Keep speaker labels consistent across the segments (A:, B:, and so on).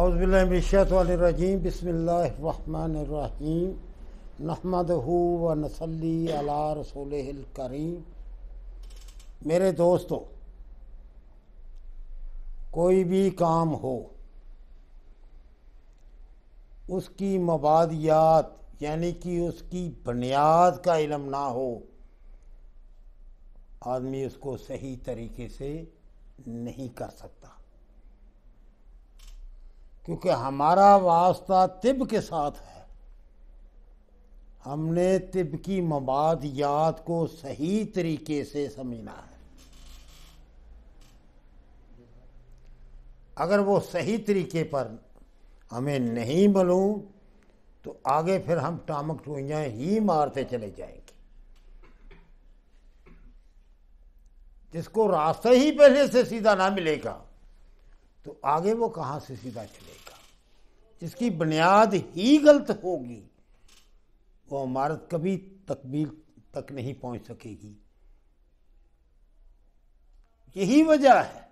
A: अज़बिल्लाशतरजीम बसमीम नहमद व नसली अला रसूल करीम मेरे दोस्तों कोई भी काम हो उसकी मबादियात यानी कि उसकी बुनियाद का इलम ना हो आदमी उसको सही तरीके से नहीं कर सकता क्योंकि हमारा वास्ता तिब के साथ है हमने तिब की मबादियात को सही तरीके से समझना है अगर वो सही तरीके पर हमें नहीं मालूम तो आगे फिर हम टामक टोइयाँ ही मारते चले जाएंगे जिसको रास्ता ही पहले से सीधा ना मिलेगा तो आगे वो कहाँ से सीधा चलेगा जिसकी बुनियाद ही गलत होगी वो इमारत कभी तकमील तक नहीं पहुंच सकेगी यही वजह है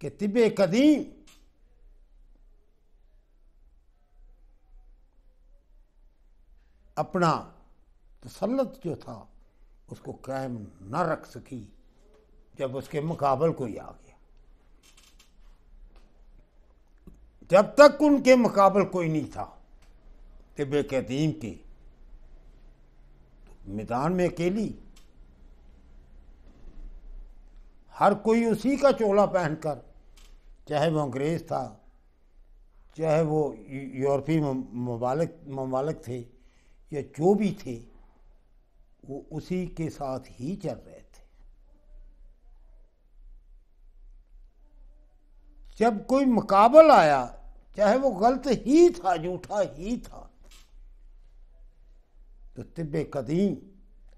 A: कि तिब कदीम अपना तसलत जो था उसको कायम न रख सकी जब उसके मुकाबल कोई आ गया जब तक उनके मुकाबल कोई नहीं था तिब कदीम के मैदान में अकेली हर कोई उसी का चोला पहनकर चाहे वो अंग्रेज़ था चाहे वो यूरोपी ममालक ममालक थे या जो भी थे वो उसी के साथ ही चल रहे थे जब कोई मुकाबल आया चाहे वो गलत ही था झूठा ही था तो तिब्बे कदीम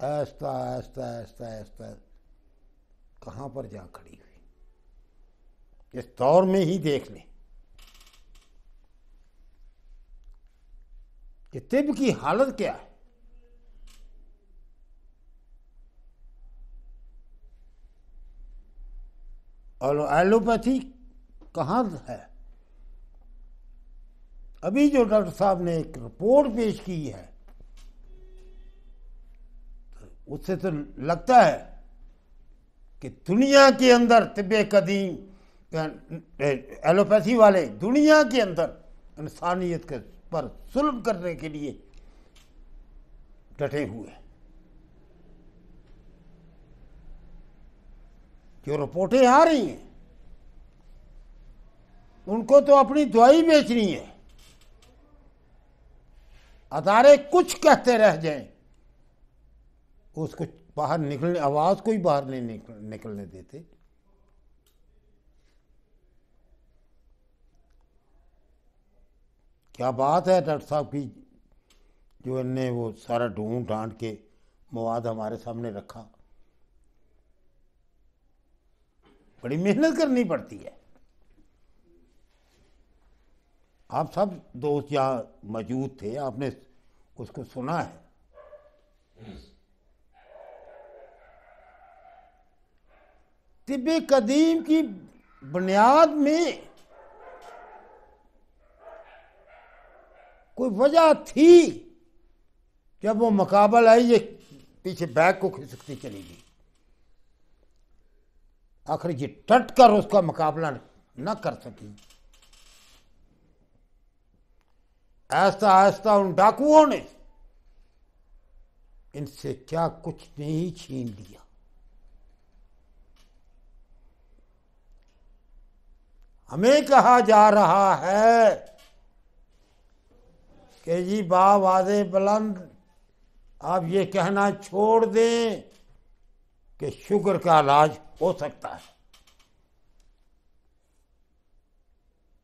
A: ऐसा ऐसा ऐसा ऐसा कहाँ पर जा खड़ी हुई इस दौर में ही देख लें कि तिब की हालत क्या है और एलोपैथी कहाँ है अभी जो डॉक्टर साहब ने एक रिपोर्ट पेश की है तो उससे तो लगता है कि दुनिया के अंदर तिब्बे कदीम एलोपैथी वाले दुनिया के अंदर इंसानियत के पर सुलभ करने के लिए डटे हुए जो रिपोर्टें आ रही हैं उनको तो अपनी दवाई बेचनी है अदारे कुछ कहते रह जाए उसको बाहर निकलने आवाज को ही बाहर नहीं निकल, निकलने देते क्या बात है डॉक्टर साहब की जो इनने वो सारा ढूंढ ढांड के मवाद हमारे सामने रखा बड़ी मेहनत करनी पड़ती है आप सब दोस्त यहाँ मौजूद थे आपने उसको सुना है तिब्बे कदीम की बुनियाद में कोई वजह थी जब वो मुकाबला आई ये पीछे बैग को खिसकती चली गई आखिर ये टट कर उसका मुकाबला न कर सकी ऐसा ऐसा उन डाकुओं ने इनसे क्या कुछ नहीं छीन लिया हमें कहा जा रहा है कि जी बाब वादे बुलंद आप ये कहना छोड़ दें कि शुगर का इलाज हो सकता है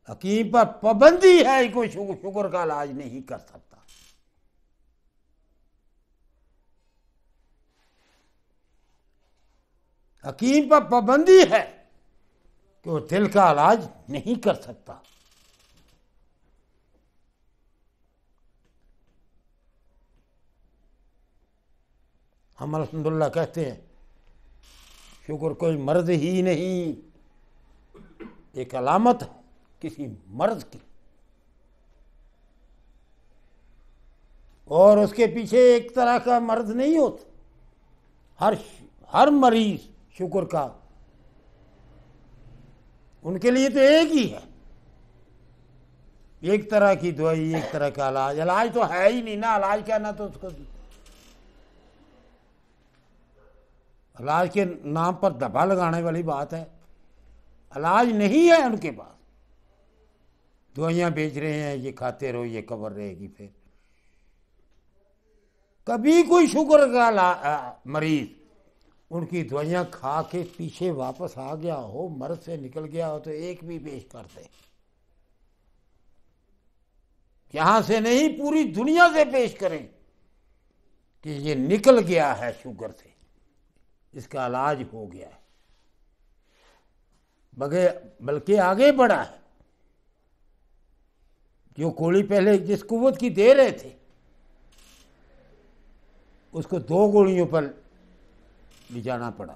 A: हकीम पर पाबंदी है कोई शुक्र का इलाज नहीं कर सकता हकीम पर पाबंदी है कि वो दिल का इलाज नहीं कर सकता हम अलहमदुल्ला कहते हैं शुक्र कोई मर्द ही नहीं एक अलामत है किसी मर्द की और उसके पीछे एक तरह का मर्द नहीं होता हर हर मरीज शुक्र का उनके लिए तो एक ही है एक तरह की दवाई एक तरह का इलाज इलाज तो है ही नहीं ना इलाज क्या ना तो उसको इलाज के नाम पर दबा लगाने वाली बात है इलाज नहीं है उनके पास दवाइयाँ बेच रहे हैं ये खाते रहो ये कवर रहेगी फिर कभी कोई शुगर का आ, मरीज उनकी दवाइयाँ खा के पीछे वापस आ गया हो मर्द से निकल गया हो तो एक भी पेश करते यहां से नहीं पूरी दुनिया से पेश करें कि ये निकल गया है शुगर से इसका इलाज हो गया है बगैर बल्कि आगे बढ़ा है जो गोली पहले जिस कुवत की दे रहे थे उसको दो गोलियों पर ले जाना पड़ा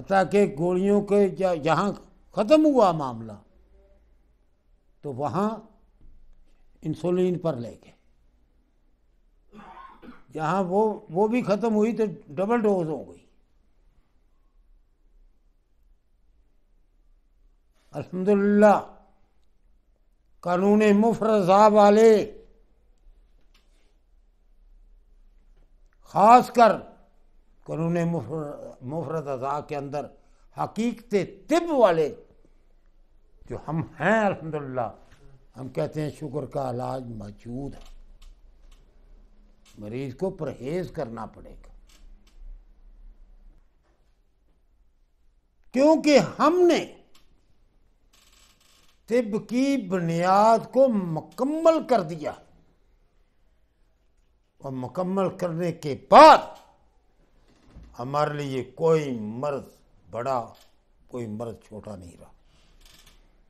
A: अतः के गोलियों के जहाँ ख़त्म हुआ मामला तो वहाँ इंसुलिन पर ले गए जहाँ वो वो भी ख़त्म हुई तो डबल डोज हो गई अलहमदुल्ला कानून साहब वाले खासकर कानून मुफरत अजा के अंदर हकीकत तिब वाले जो हम हैं अल्हम्दुलिल्लाह हम कहते हैं शुगर का इलाज मौजूद है मरीज को परहेज करना पड़ेगा क्योंकि हमने तिब की बुनियाद को मुकम्मल कर दिया और मुकम्मल करने के बाद हमारे लिए कोई मर्द बड़ा कोई मर्द छोटा नहीं रहा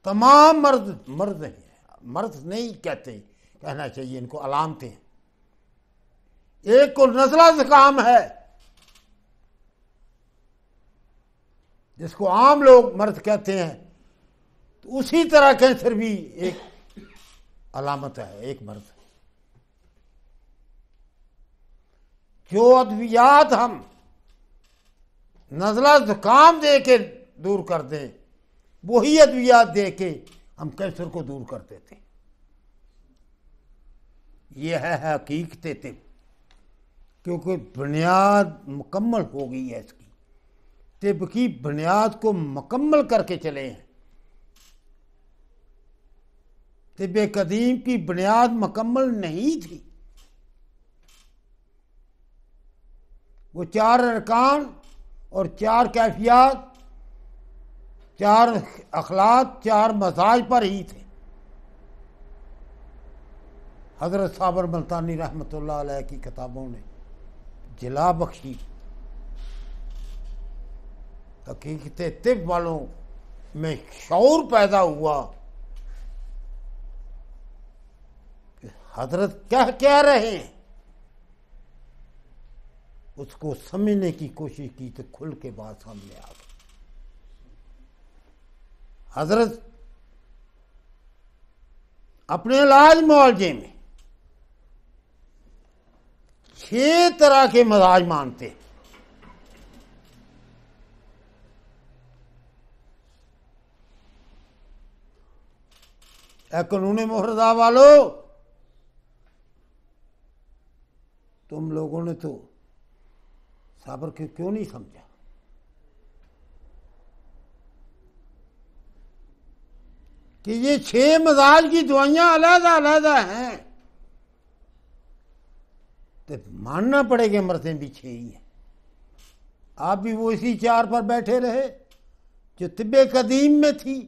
A: तमाम मर्द मर्द हैं मर्द नहीं कहते कहना चाहिए इनको अलामते हैं एक को नजला से काम है जिसको आम लोग मर्द कहते हैं तो उसी तरह कैंसर भी एक अलामत है एक मर्ज है जो अद्वियात हम नजला जुकाम दे के दूर कर दें वही अद्वियात दे के हम कैंसर को दूर कर देते ये है हकीकत तिब क्योंकि बुनियाद मुकम्मल हो गई है इसकी तिब की बुनियाद को मुकम्मल करके चले हैं तिब कदीम की बुनियाद मुकम्मल नहीं थी वो चार अरकान और चार कैफियात चार अखलाक चार मजाज पर ही थे हजरत साबर मल्तानी रहमत की किताबों ने जिला बख्शी हकीकत तिब वालों में शौर पैदा हुआ हजरत क्या कह रहे हैं उसको समझने की कोशिश की तो खुल के बात सामने आ गई हजरत अपने इलाज मुआवजे में छह तरह के मजाज मानते हैं कानून मुहरदा वालों लोगों ने तो साबर के क्यों नहीं समझा कि ये छह मजाज की दवाइयां अलहदा अलहदा हैं तो मानना पड़ेगा मरतें भी छह ही हैं आप भी वो इसी चार पर बैठे रहे जो तिब्बे कदीम में थी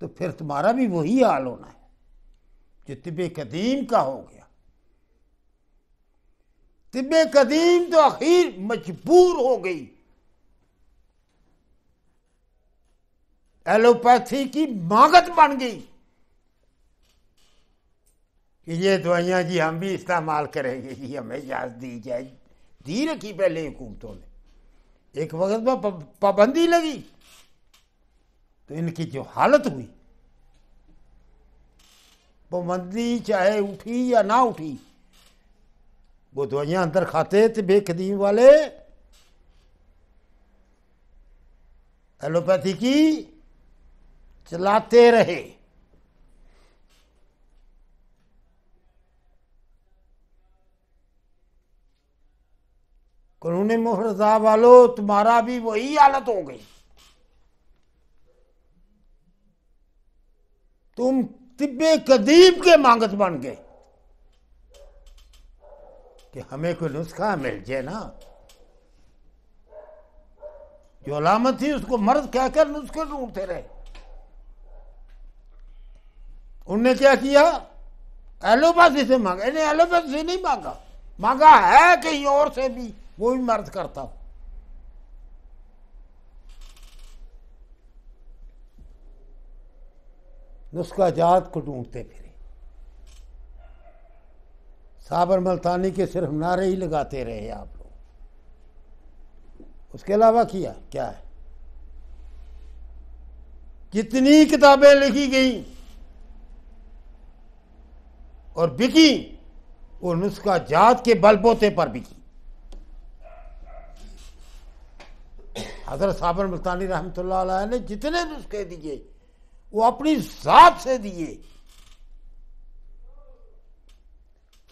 A: तो फिर तुम्हारा भी वही हाल होना है जो तिब्बे कदीम का हो गया तिब कदीम तो आखिर मजबूर हो गई एलोपैथी की मांगत बन गई कि ये दवाइयां जी हम भी इस्तेमाल करेंगे जी हमें इजाज़त दी जाए दी रखी पहले हुकूमतों ने एक वक्त में पाबंदी लगी तो इनकी जो हालत हुई पाबंदी चाहे उठी या ना उठी वो दवाइयाँ अंदर खाते तो बेकदीम वाले एलोपैथी की चलाते रहे कानून मुहरजा वालों तुम्हारा भी वही हालत हो गई तुम तिब्बे कदीब के मांगत बन गए कि हमें कोई नुस्खा मिल जाए ना जो अलामत थी उसको मर्द कहकर नुस्खे ढूंढते रहे उनने क्या किया एलोपैथी से मांगा इन्हें एलोपैथी से नहीं मांगा मांगा है कहीं और से भी वो भी मर्द करता नुस्खा जात को ढूंढते फिर साबर मलतानी के सिर्फ नारे ही लगाते रहे आप लोग उसके अलावा किया क्या है कितनी किताबें लिखी गई और बिकी वो नुस्खा जात के बलबोते पर बिकी हजरत साबर मुल्तानी रहमत ने जितने नुस्खे दिए वो अपनी जात से दिए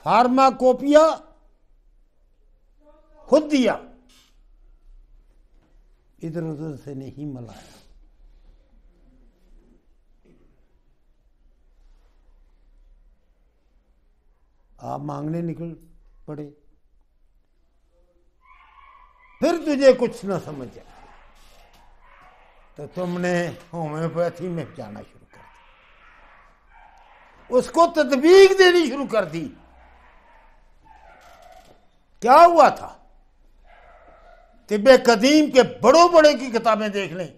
A: फार्माकोपिया खुद दिया इधर उधर से नहीं मलाया आप मांगने निकल पड़े फिर तुझे कुछ ना समझ आया तो तुमने होम्योपैथी में जाना शुरू कर दिया उसको तदबीक देनी शुरू कर दी क्या हुआ था तिब कदीम के बड़ों बड़े की किताबें देख लें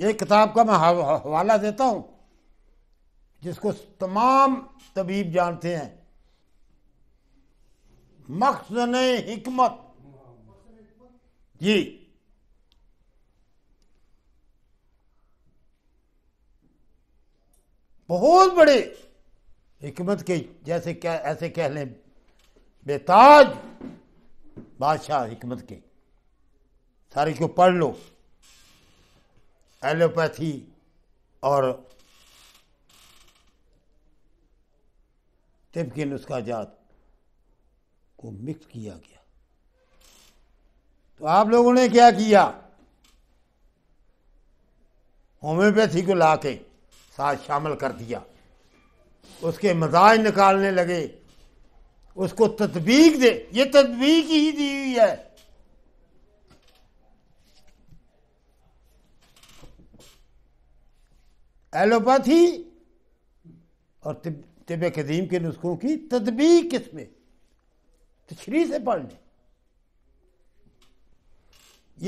A: ये किताब का मैं हवाला देता हूं जिसको तमाम तबीब जानते हैं ने हिकमत जी बहुत बड़े हमत के जैसे कह ऐसे कह लें बेताज बादशाह हमत के सारे को पढ़ लो एलोपैथी और तिब के नुस्खा जात को मिक्स किया गया तो आप लोगों ने क्या किया होम्योपैथी को लाके साथ शामिल कर दिया उसके मजाज निकालने लगे उसको तदबीक दे ये तदबीक ही दी हुई है एलोपैथी और तिब कदीम के नुस्खों की तदबीक किसमें तश्री से पढ़ लें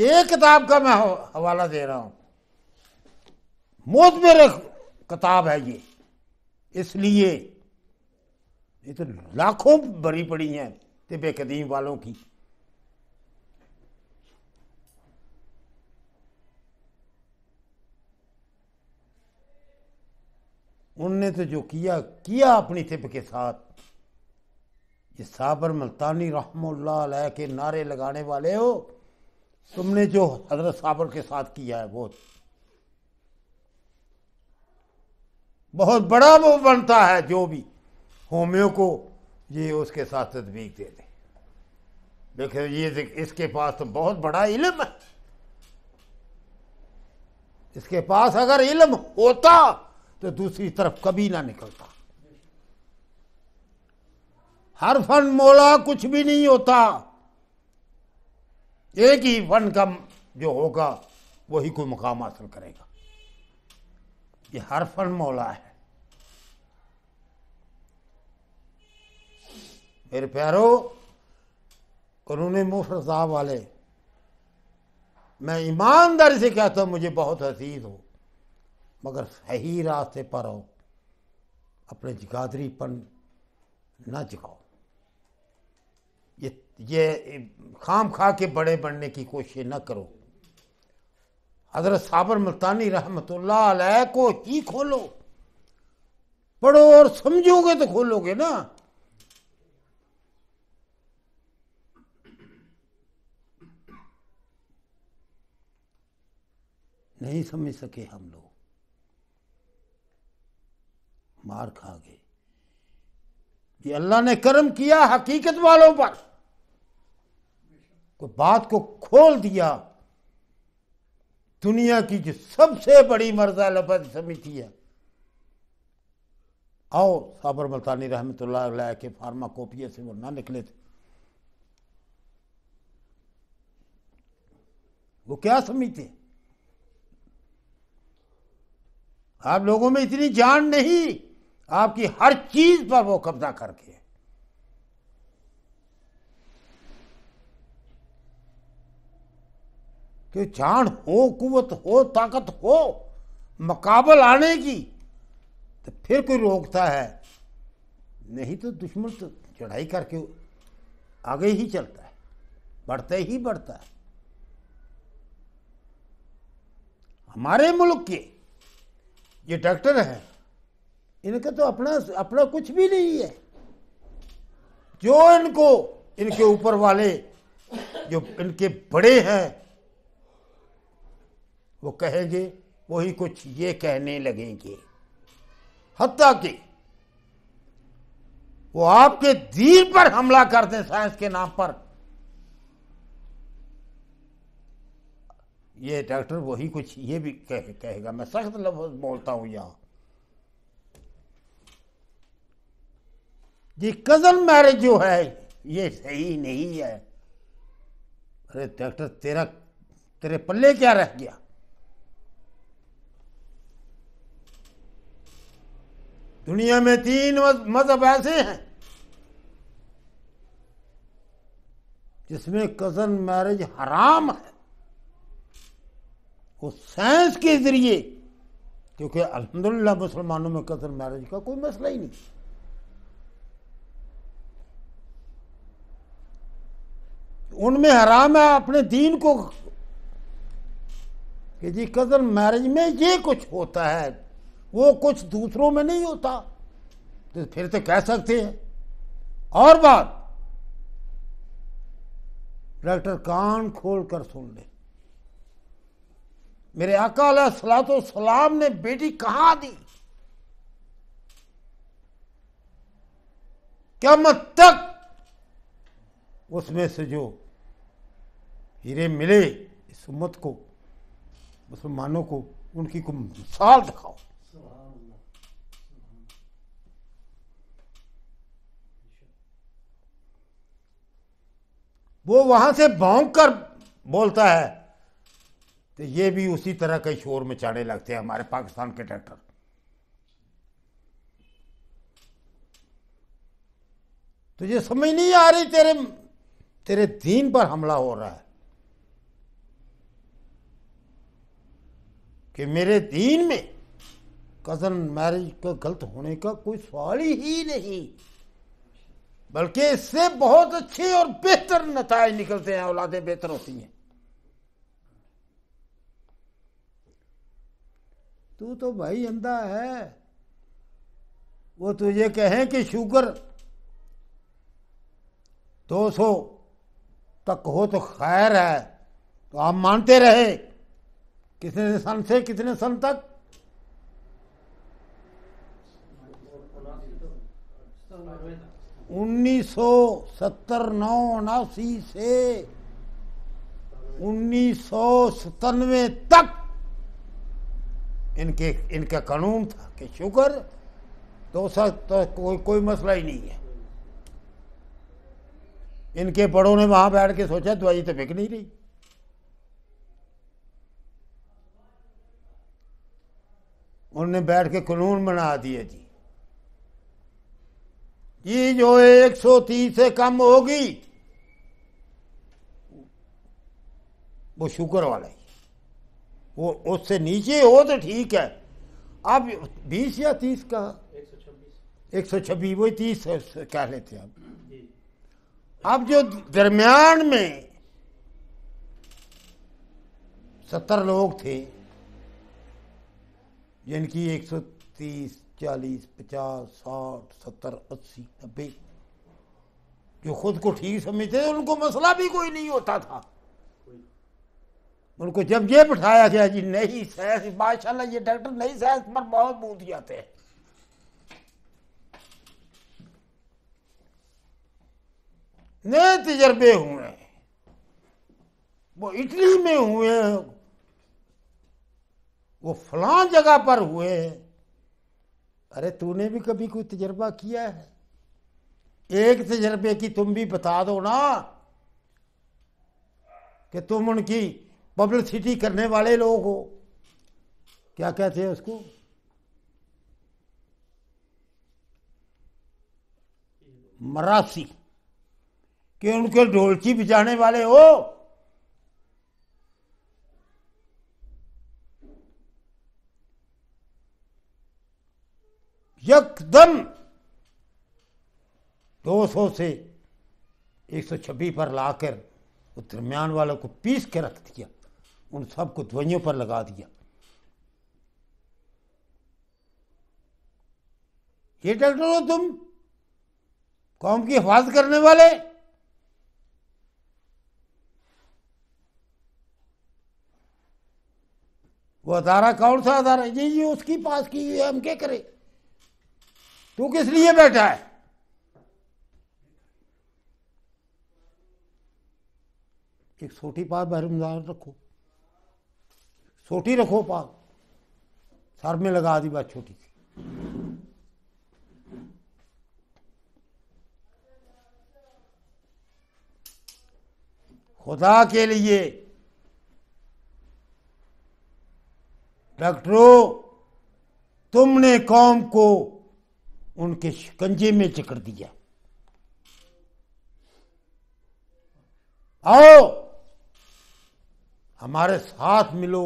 A: ये किताब का मैं हवाला दे रहा हूं मोत मेरे किताब है ये इसलिए ये तो लाखों भरी पड़ी हैं तिब कदीम वालों की उनने तो जो किया किया अपनी तिब के साथ ये साबर मल्तानी रहमल्ला के नारे लगाने वाले हो तुमने जो हजरत साबर के साथ किया है वो बहुत बड़ा वो बनता है जो भी होम्यो को ये उसके साथ तदबीक दे दे देखो ये इसके पास तो बहुत बड़ा इलम है इसके पास अगर इलम होता तो दूसरी तरफ कभी ना निकलता हर फन मोला कुछ भी नहीं होता एक ही फन का जो होगा वही कोई मुकाम हासिल करेगा ये हर फन मोला है मेरे प्यारो कानून मुफ्त साहब वाले मैं ईमानदारी से कहता हूँ मुझे बहुत हसीद हो मगर सही रास्ते पर हो अपने जगादरीपन ना जगाओ ये ये खाम खा के बड़े बनने की कोशिश ना करो हजरत साबर मुल्तानी रहमत को ही खोलो पढ़ो और समझोगे तो खोलोगे ना नहीं समझ सके हम लोग मार खा गए कि अल्लाह ने कर्म किया हकीकत वालों पर को बात को खोल दिया दुनिया की जो सबसे बड़ी मर्जा लफज समिति है आओ साबर मल्तानी रहमत के फार्माकोपिया से वो ना निकले थे वो क्या समिति है आप लोगों में इतनी जान नहीं आपकी हर चीज पर वो कब्जा करके कि जान हो कुत हो ताकत हो मकाबल आने की तो फिर कोई रोकता है नहीं तो दुश्मन तो चढ़ाई करके आगे ही चलता है बढ़ते ही बढ़ता है हमारे मुल्क के ये डॉक्टर है इनका तो अपना अपना कुछ भी नहीं है जो इनको इनके ऊपर वाले जो इनके बड़े हैं वो कहेंगे वही कुछ ये कहने लगेंगे हत्या के वो आपके दीन पर हमला कर दें साइंस के नाम पर ये डॉक्टर वही कुछ ये भी कह, कहेगा मैं सख्त लफ्ज बोलता हूँ यहाँ जी कजन मैरिज जो है ये सही नहीं है अरे डॉक्टर तेरा तेरे पल्ले क्या रह गया दुनिया में तीन मजहब ऐसे हैं जिसमें कजन मैरिज हराम है वो साइंस के ज़रिए क्योंकि अल्हम्दुलिल्लाह मुसलमानों में कसर मैरिज का कोई मसला ही नहीं उनमें हराम है अपने दीन को कि जी कदर मैरिज में ये कुछ होता है वो कुछ दूसरों में नहीं होता तो फिर तो कह सकते हैं और बात डॉक्टर कान खोल कर सुन ले मेरे अकाल सलात सलाम ने बेटी कहा दी क्या मत तक उसमें से जो हीरे मिले इस उम्मत को मुसलमानों को उनकी को मिसाल दिखाओ वो वहां से भौंक कर बोलता है तो ये भी उसी तरह के शोर में चाड़े लगते हैं हमारे पाकिस्तान के ट्रैक्टर तुझे तो समझ नहीं आ रही तेरे तेरे दीन पर हमला हो रहा है कि मेरे दीन में कजन मैरिज का गलत होने का कोई सवाल ही नहीं बल्कि इससे बहुत अच्छे और बेहतर नतज निकलते हैं औलादें बेहतर होती हैं तू तो भाई अंधा है वो तुझे कहें कि शुगर 200 तक हो तो खैर है तो आप मानते रहे कितने सन से कितने सन तक उन्नीस सौ सत्तर नौ उनासी से उन्नीस सौ सतानवे तक इनके इनका कानून था कि शुक्र तो सर तो कोई कोई मसला ही नहीं है इनके बड़ों ने वहां बैठ के सोचा दवाई तो बिक नहीं रही उन्होंने बैठ के कानून बना दिए जी ये जो 130 से कम होगी वो शुक्र वाला ही वो उससे नीचे हो तो ठीक है अब बीस या तीस का एक सौ छब्बीस वही तीस कह लेते हैं अब जो दरमियान में सत्तर लोग थे जिनकी एक सौ तीस चालीस पचास साठ सत्तर अस्सी नब्बे जो खुद को ठीक समझते थे उनको मसला भी कोई नहीं होता था उनको जब ये बिठाया गया जी नहीं सहस माशाला ये डॉक्टर नहीं साइंस पर बहुत बूंद जाते हैं नए तजर्बे हुए वो इटली में हुए वो फलां जगह पर हुए अरे तूने भी कभी कोई तजर्बा किया है एक तजर्बे की तुम भी बता दो ना कि तुम उनकी पब्लिसिटी करने वाले लोग हो क्या कहते हैं उसको मरासी कि उनके ढोलची बिजाने वाले हो यकदम 200 से 126 पर लाकर उस दरमियान वालों को पीस के रख दिया उन सबको ध्वनियों पर लगा दिया ये डॉक्टर हो तुम कौम की हिफाजत करने वाले वो अदारा कौन सा अदारा जी जी उसकी पास की हुई है हम क्या करें तू किस लिए बैठा है एक छोटी पास बहरमदार रखो छोटी रखो पाग सर में लगा दी बात छोटी थी खुदा के लिए डॉक्टरों तुमने कौम को उनके शिकंजे में चकर दिया आओ हमारे साथ मिलो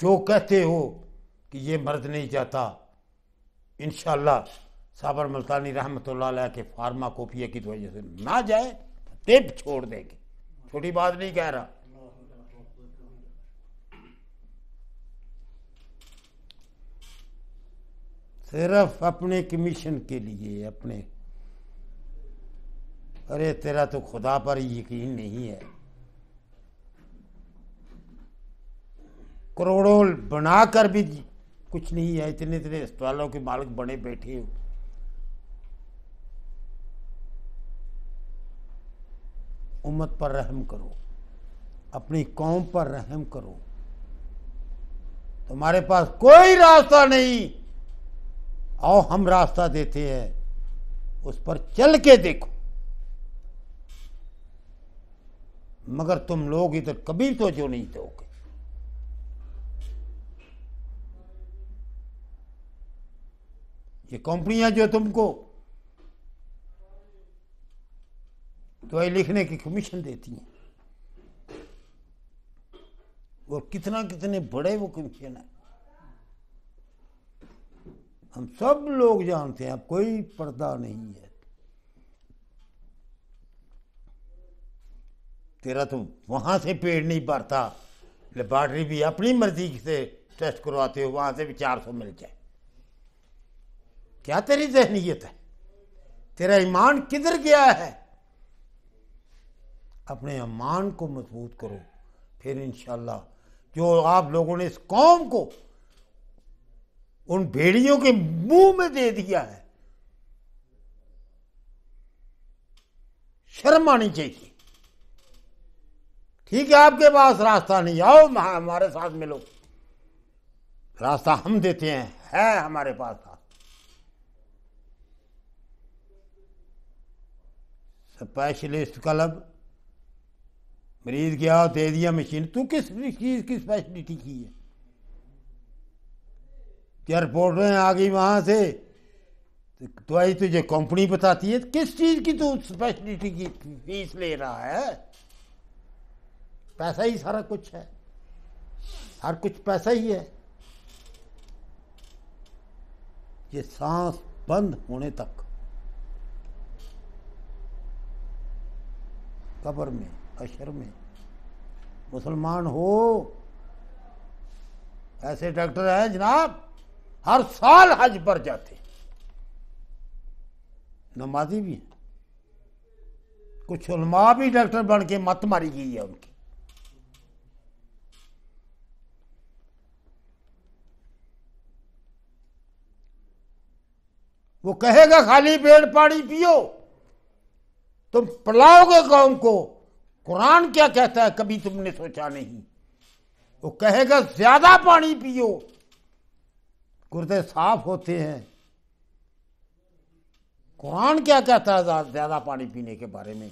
A: जो कहते हो कि ये मर्द नहीं जाता इन साबर मुल्तानी रहमत के फार्मा कोपिया की तो वजह से ना जाए टेप छोड़ देंगे छोटी बात नहीं कह रहा सिर्फ अपने कमीशन के लिए अपने अरे तेरा तो खुदा पर यकीन नहीं है करोड़ों बना कर भी कुछ नहीं है इतने इतने अस्पतालों के मालिक बने बैठे हो उम्मत पर रहम करो अपनी कौम पर रहम करो तुम्हारे पास कोई रास्ता नहीं आओ हम रास्ता देते हैं उस पर चल के देखो मगर तुम लोग इधर कभी तो जो नहीं दोगे ये कंपनियां जो तुमको तो ये लिखने की कमीशन देती हैं और कितना कितने बड़े वो कमीशन है हम सब लोग जानते हैं अब कोई पर्दा नहीं है तेरा तो वहां से पेड़ नहीं भरता लेबॉरटरी भी अपनी मर्जी से टेस्ट करवाते हो वहां से भी चार सौ मिल जाए क्या तेरी जहनीयत है तेरा ईमान किधर गया है अपने ईमान को मजबूत करो फिर इन जो आप लोगों ने इस कौम को उन भेड़ियों के मुंह में दे दिया है शर्म आनी चाहिए ठीक है आपके पास रास्ता नहीं आओ हमारे साथ मिलो रास्ता हम देते हैं है हमारे पास तो स्पेशलिस्ट क्लब मरीज गया दे दिया मशीन तू किस चीज़ की स्पेशलिटी की है क्या रिपोर्टें आ गई वहां से तो दवाई तुझे कंपनी बताती है तो किस चीज़ की तू स्पेशलिटी की फीस ले रहा है पैसा ही सारा कुछ है हर कुछ पैसा ही है ये सांस बंद होने तक कब्र में अशर में मुसलमान हो ऐसे डॉक्टर हैं जनाब हर साल हज पर जाते नमाजी भी हैं कुछ उलमा भी डॉक्टर बन के मत मारी गई है उनकी वो कहेगा खाली पेड़ पानी पियो तुम पलाओगे कौम को कुरान क्या कहता है कभी तुमने सोचा नहीं वो कहेगा ज्यादा पानी पियो गुर्दे साफ होते हैं कुरान क्या कहता है ज्यादा पानी पीने के बारे में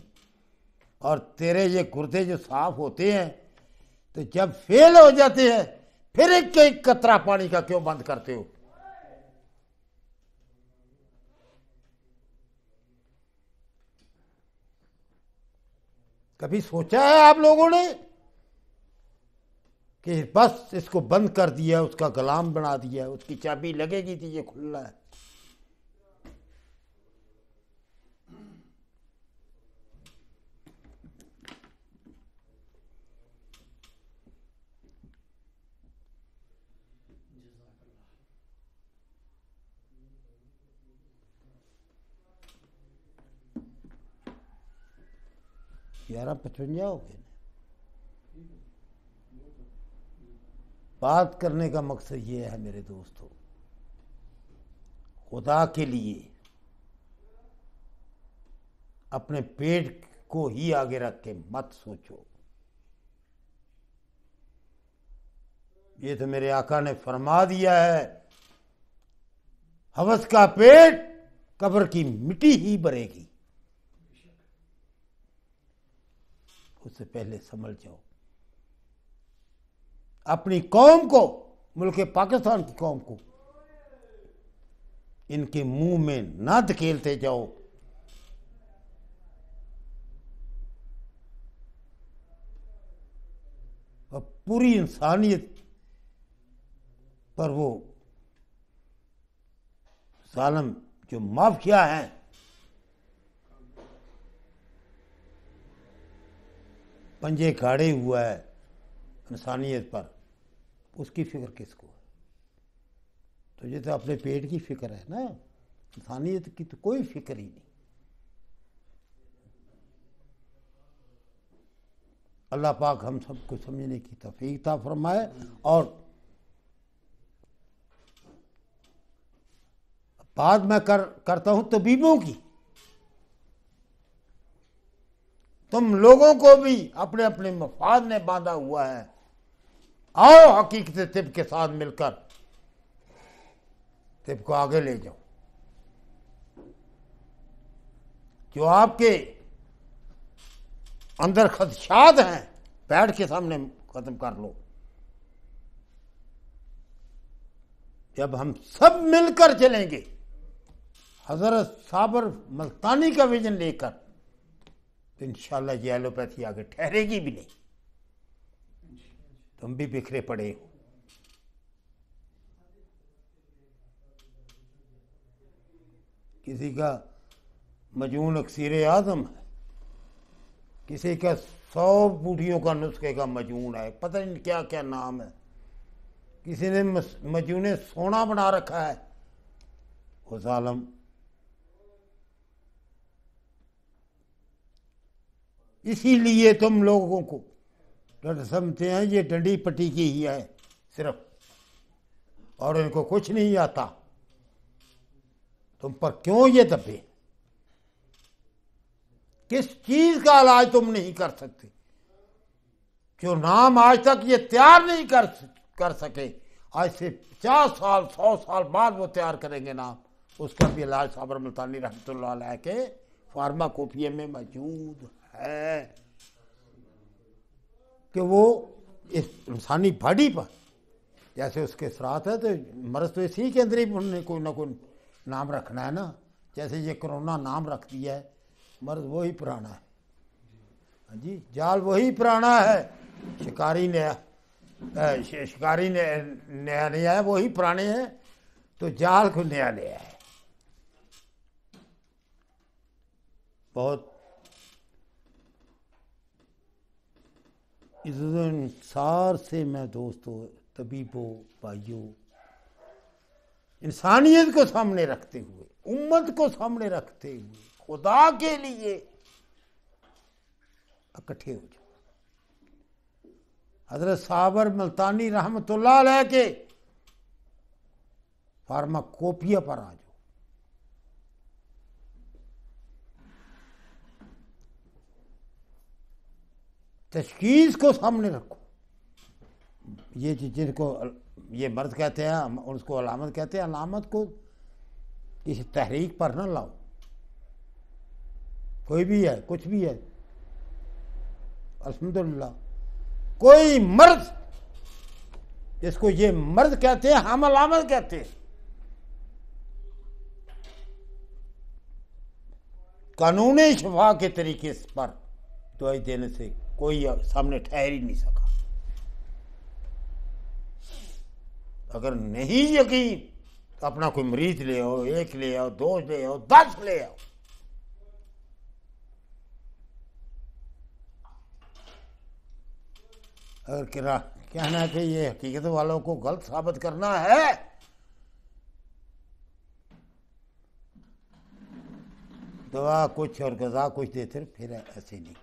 A: और तेरे ये गुर्दे जो साफ होते हैं तो जब फेल हो जाते हैं फिर एक एक कतरा पानी का क्यों बंद करते हो कभी सोचा है आप लोगों ने कि बस इसको बंद कर दिया उसका गुलाम बना दिया उसकी चाबी लगेगी थी तो ये खुला है ग्यारह पचवंजा हो गए बात करने का मकसद ये है मेरे दोस्तों खुदा के लिए अपने पेट को ही आगे रख के मत सोचो ये तो मेरे आका ने फरमा दिया है हवस का पेट कब्र की मिट्टी ही भरेगी उससे पहले संभल जाओ अपनी कौम को मुल्क पाकिस्तान की कौम को इनके मुंह में ना धकेलते जाओ और पूरी इंसानियत पर वो जालम जो माफ किया है पंजे काढ़े हुआ है इंसानियत पर उसकी फिक्र किसको है तो ये तो अपने पेट की फिक्र है ना इंसानियत की तो कोई फिक्र ही नहीं अल्लाह पाक हम सबको समझने की तफीकता फरमाए और बात मैं कर करता हूँ तबीबों की तुम लोगों को भी अपने अपने मफाद ने बांधा हुआ है आओ हकीकत तिब के साथ मिलकर तिब को आगे ले जाओ जो आपके अंदर खदशात हैं बैठ के सामने खत्म कर लो जब हम सब मिलकर चलेंगे हजरत साबर मल्तानी का विजन लेकर तो इन ये एलोपैथी आगे ठहरेगी भी नहीं तुम भी बिखरे पड़े हो किसी का मजून अक्सर आजम है किसी का सौ बूढ़ियों का नुस्खे का मजून है पता नहीं क्या क्या नाम है किसी ने मजून सोना बना रखा है वो आलम इसीलिए तुम लोगों को डर समझते हैं ये डंडी पट्टी की ही है सिर्फ और इनको कुछ नहीं आता तुम पर क्यों ये दबे किस चीज का इलाज तुम नहीं कर सकते जो नाम आज तक ये तैयार नहीं कर कर सके आज से पचास साल सौ साल बाद वो तैयार करेंगे नाम उसका भी इलाज साबर मुल्तानी रहमत के फार्माकोपिया में मौजूद है है कि वो इस इंसानी बॉडी पर जैसे उसके श्राद्ध है तो मर्ज तो इसी के अंदर ही उन्होंने कोई ना कोई नाम रखना है ना जैसे ये कोरोना नाम रख दिया है मर्ज वही पुराना है हाँ जी जाल वही पुराना है शिकारी नया शिकारी नया नया है वही पुराने हैं तो जाल को नया नया है बहुत इंसार से मैं दोस्तों तबीबों भाइयों इंसानियत को सामने रखते हुए उम्मत को सामने रखते हुए खुदा के लिए इकट्ठे हो जाओ हजरत साबर मल्तानी रहमत के फार्माकोपिया पर आ जाओ तशीस को सामने रखो ये जिनको ये मर्द कहते हैं उसको अलामत कहते हैं अलामत को किसी तहरीक पर ना लाओ कोई भी है कुछ भी है अलहमदुल्ला कोई मर्द जिसको ये मर्द कहते हैं हम अलामत कहते हैं कानून शफा के तरीके पर दुआई देने से कोई सामने ठहर ही नहीं सका अगर नहीं यकीन तो अपना कोई मरीज ले आओ एक ले आओ दो ले आओ दस ले आओ अगर किरा कहना है कि ये हकीकत वालों को गलत साबित करना है दवा कुछ और गजा कुछ देते फिर ऐसे नहीं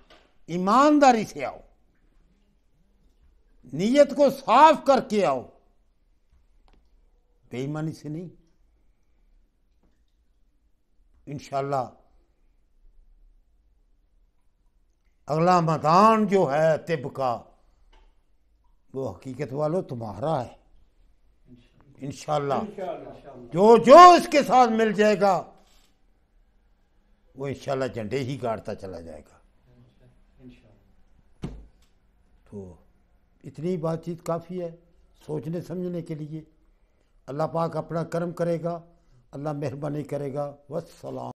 A: ईमानदारी से आओ नीयत को साफ करके आओ बेईमानी से नहीं इनशाला अगला मदान जो है तिब का वो हकीकत वालों तुम्हारा है इनशाला जो जो इसके साथ मिल जाएगा वो इनशाला झंडे ही गाड़ता चला जाएगा तो इतनी बातचीत काफ़ी है सोचने समझने के लिए अल्लाह पाक अपना कर्म करेगा अल्लाह मेहरबानी करेगा वसलाम